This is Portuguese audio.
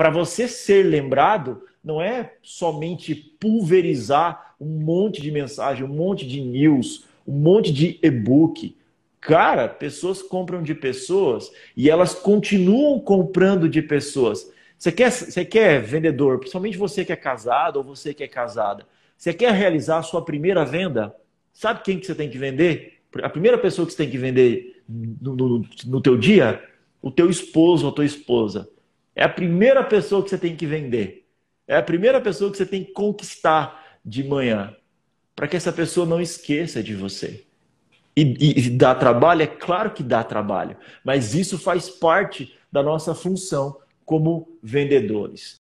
para você ser lembrado, não é somente pulverizar um monte de mensagem, um monte de news, um monte de e-book. Cara, pessoas compram de pessoas e elas continuam comprando de pessoas. Você quer, você quer vendedor, principalmente você que é casado ou você que é casada, você quer realizar a sua primeira venda? Sabe quem que você tem que vender? A primeira pessoa que você tem que vender no, no, no teu dia? O teu esposo ou a tua esposa. É a primeira pessoa que você tem que vender. É a primeira pessoa que você tem que conquistar de manhã. Para que essa pessoa não esqueça de você. E, e, e dá trabalho? É claro que dá trabalho. Mas isso faz parte da nossa função como vendedores.